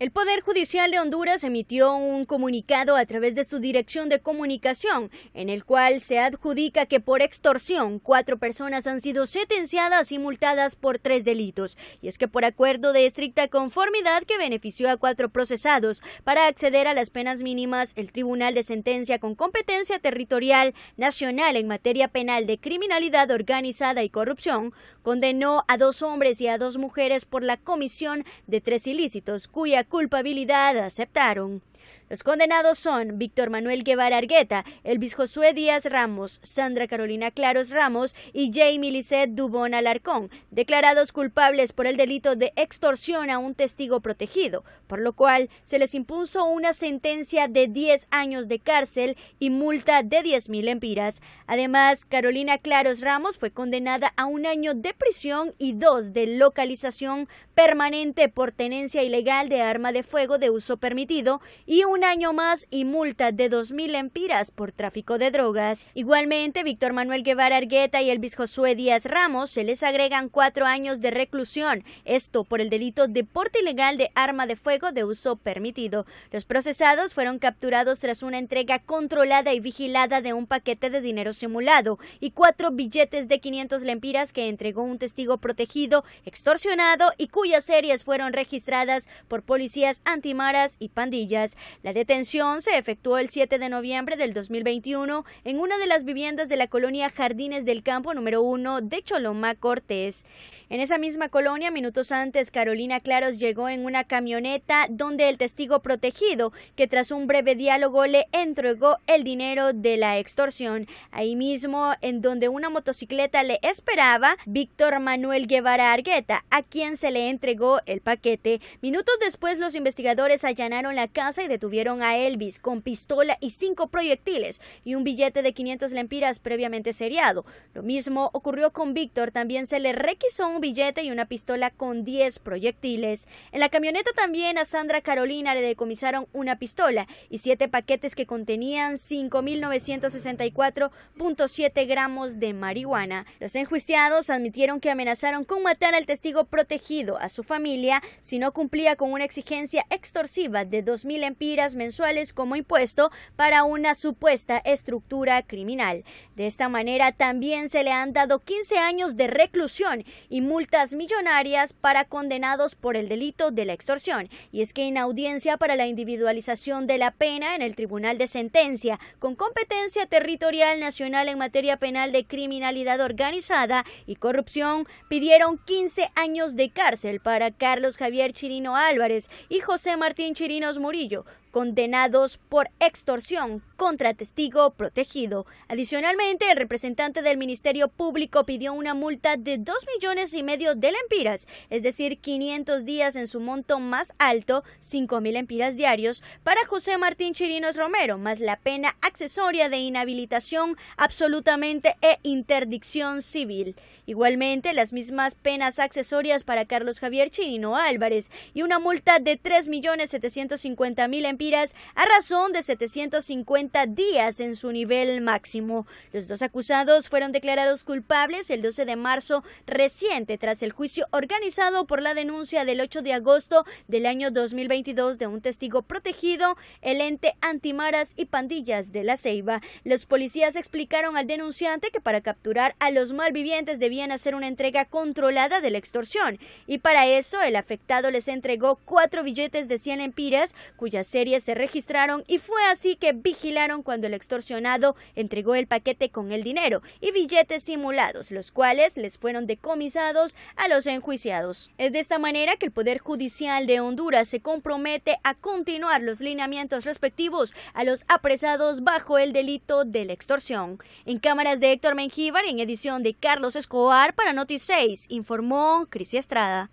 El Poder Judicial de Honduras emitió un comunicado a través de su dirección de comunicación, en el cual se adjudica que por extorsión cuatro personas han sido sentenciadas y multadas por tres delitos. Y es que por acuerdo de estricta conformidad que benefició a cuatro procesados para acceder a las penas mínimas, el Tribunal de Sentencia con competencia territorial nacional en materia penal de criminalidad organizada y corrupción condenó a dos hombres y a dos mujeres por la comisión de tres ilícitos, cuya culpabilidad aceptaron los condenados son Víctor Manuel Guevara Argueta, Elvis Josué Díaz Ramos, Sandra Carolina Claros Ramos y Jamie Lisset Dubón Alarcón, declarados culpables por el delito de extorsión a un testigo protegido, por lo cual se les impuso una sentencia de 10 años de cárcel y multa de 10.000 mil empiras. Además, Carolina Claros Ramos fue condenada a un año de prisión y dos de localización permanente por tenencia ilegal de arma de fuego de uso permitido y un año más y multa de 2.000 empiras por tráfico de drogas. Igualmente, Víctor Manuel Guevara Argueta y Elvis Josué Díaz Ramos se les agregan cuatro años de reclusión, esto por el delito de porte ilegal de arma de fuego de uso permitido. Los procesados fueron capturados tras una entrega controlada y vigilada de un paquete de dinero simulado y cuatro billetes de 500 lempiras que entregó un testigo protegido, extorsionado y cuyas series fueron registradas por policías antimaras y pandillas. La detención se efectuó el 7 de noviembre del 2021 en una de las viviendas de la colonia Jardines del Campo número 1 de Choloma Cortés. En esa misma colonia, minutos antes, Carolina Claros llegó en una camioneta donde el testigo protegido, que tras un breve diálogo le entregó el dinero de la extorsión. Ahí mismo, en donde una motocicleta le esperaba, Víctor Manuel Guevara Argueta, a quien se le entregó el paquete. Minutos después, los investigadores allanaron la casa y detuvieron vieron a Elvis con pistola y cinco proyectiles y un billete de 500 lempiras previamente seriado. Lo mismo ocurrió con Víctor, también se le requisó un billete y una pistola con 10 proyectiles. En la camioneta también a Sandra Carolina le decomisaron una pistola y siete paquetes que contenían 5.964.7 gramos de marihuana. Los enjuiciados admitieron que amenazaron con matar al testigo protegido a su familia si no cumplía con una exigencia extorsiva de 2.000 lempiras mensuales como impuesto para una supuesta estructura criminal. De esta manera también se le han dado 15 años de reclusión y multas millonarias para condenados por el delito de la extorsión. Y es que en audiencia para la individualización de la pena en el Tribunal de Sentencia con competencia territorial nacional en materia penal de criminalidad organizada y corrupción, pidieron 15 años de cárcel para Carlos Javier Chirino Álvarez y José Martín Chirinos Murillo condenados por extorsión contra testigo protegido. Adicionalmente, el representante del Ministerio Público pidió una multa de 2 millones y medio de lempiras, es decir, 500 días en su monto más alto, 5 mil lempiras diarios, para José Martín Chirinos Romero, más la pena accesoria de inhabilitación absolutamente e interdicción civil. Igualmente, las mismas penas accesorias para Carlos Javier Chirino Álvarez y una multa de 3 millones 750 mil lempiras a razón de 750 días en su nivel máximo. Los dos acusados fueron declarados culpables el 12 de marzo reciente tras el juicio organizado por la denuncia del 8 de agosto del año 2022 de un testigo protegido, el ente antimaras y pandillas de la Ceiba. Los policías explicaron al denunciante que para capturar a los malvivientes debían hacer una entrega controlada de la extorsión y para eso el afectado les entregó cuatro billetes de 100 empiras cuyas series se registraron y fue así que vigilaron cuando el extorsionado entregó el paquete con el dinero y billetes simulados, los cuales les fueron decomisados a los enjuiciados. Es de esta manera que el Poder Judicial de Honduras se compromete a continuar los lineamientos respectivos a los apresados bajo el delito de la extorsión. En cámaras de Héctor Mengíbar en edición de Carlos Escobar para Noticéis informó Cris Estrada.